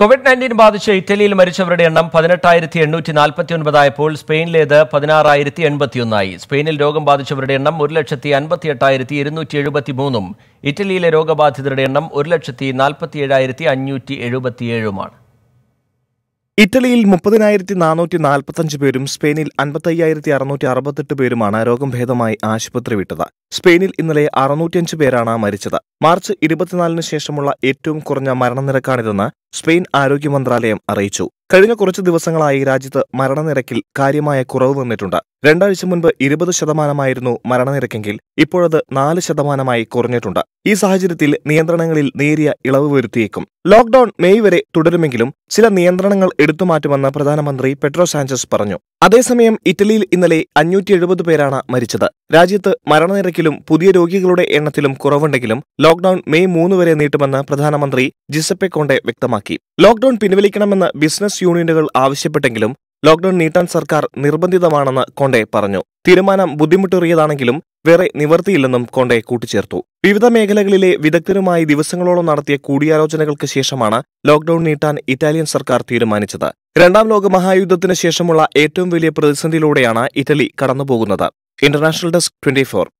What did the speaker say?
Covid nineteen ബാധിച്ച് ഇറ്റലിയിൽ മരിച്ചവരുടെ എണ്ണം പതിനെട്ടായിരത്തി എണ്ണൂറ്റി നാൽപ്പത്തി ഒൻപതായപ്പോൾ സ്പെയിനിലേത് പതിനാറായിരത്തി എൺപത്തിയൊന്നായി സ്പെയിനിൽ രോഗം ബാധിച്ചവരുടെ എണ്ണം ഒരു ലക്ഷത്തി അൻപത്തി എട്ടായിരത്തി ഇരുന്നൂറ്റി എഴുപത്തി മൂന്നും ഇറ്റലിയിലെ രോഗബാധിതരുടെ എണ്ണം ഒരു ലക്ഷത്തി നാൽപ്പത്തി ഏഴായിരത്തി അഞ്ഞൂറ്റി എഴുപത്തിയേഴുമാണ് ഇറ്റലിയിൽ മുപ്പതിനായിരത്തി നാനൂറ്റി നാൽപ്പത്തഞ്ച് പേരും സ്പെയിനിൽ അൻപത്തയ്യായിരത്തി അറുന്നൂറ്റി അറുപത്തെട്ട് പേരുമാണ് രോഗം ഭേദമായി ആശുപത്രി വിട്ടത് സ്പെയിനിൽ ഇന്നലെ അറുന്നൂറ്റിയഞ്ച് പേരാണ് മരിച്ചത് മാർച്ച് ഇരുപത്തിനാലിന് ശേഷമുള്ള ഏറ്റവും കുറഞ്ഞ മരണനിരക്കാണിതെന്ന് സ്പെയിൻ ആരോഗ്യ മന്ത്രാലയം അറിയിച്ചു കഴിഞ്ഞ കുറച്ച് ദിവസങ്ങളായി രാജ്യത്ത് മരണനിരക്കിൽ കാര്യമായ കുറവ് വന്നിട്ടുണ്ട് രണ്ടാഴ്ച മുൻപ് ഇരുപത് ശതമാനമായിരുന്നു മരണനിരക്കെങ്കിൽ ഇപ്പോഴത് നാല് ശതമാനമായി കുറഞ്ഞിട്ടുണ്ട് ഈ സാഹചര്യത്തിൽ നിയന്ത്രണങ്ങളിൽ നേരിയ ഇളവ് വരുത്തിയേക്കും ലോക്ഡൌൺ മെയ് വരെ തുടരുമെങ്കിലും ചില നിയന്ത്രണങ്ങൾ എടുത്തുമാറ്റുമെന്ന് പ്രധാനമന്ത്രി പെട്രോ സാഞ്ചസ് പറഞ്ഞു അതേസമയം ഇറ്റലിയിൽ ഇന്നലെ അഞ്ഞൂറ്റി എഴുപത് പേരാണ് മരിച്ചത് രാജ്യത്ത് മരണനിരക്കിലും പുതിയ രോഗികളുടെ എണ്ണത്തിലും കുറവുണ്ടെങ്കിലും ലോക്ഡൌൺ മെയ് മൂന്ന് വരെ നീട്ടുമെന്ന് പ്രധാനമന്ത്രി ജിസപ്പെ കോണ്ടെ വ്യക്തമാക്കി ലോക്ഡൌൺ പിൻവലിക്കണമെന്ന് ബിസിനസ് യൂണിയനുകൾ ആവശ്യപ്പെട്ടെങ്കിലും ലോക്ഡൌൺ നീട്ടാൻ സർക്കാർ നിർബന്ധിതമാണെന്ന് കോണ്ടെ പറഞ്ഞു തീരുമാനം ബുദ്ധിമുട്ടേറിയതാണെങ്കിലും വേറെ നിവർത്തിയില്ലെന്നും കോണ്ടെ കൂട്ടിച്ചേർത്തു വിവിധ മേഖലകളിലെ വിദഗ്ധരുമായി ദിവസങ്ങളോളം നടത്തിയ കൂടിയാലോചനകൾക്ക് ശേഷമാണ് ലോക്ഡൌൺ നീട്ടാൻ ഇറ്റാലിയൻ സർക്കാർ തീരുമാനിച്ചത് രണ്ടാം ലോക മഹായുദ്ധത്തിന് ശേഷമുള്ള ഏറ്റവും വലിയ പ്രതിസന്ധിയിലൂടെയാണ് ഇറ്റലി കടന്നുപോകുന്നത് ഇന്റർനാഷണൽ ഡെസ്ക് ട്വന്റി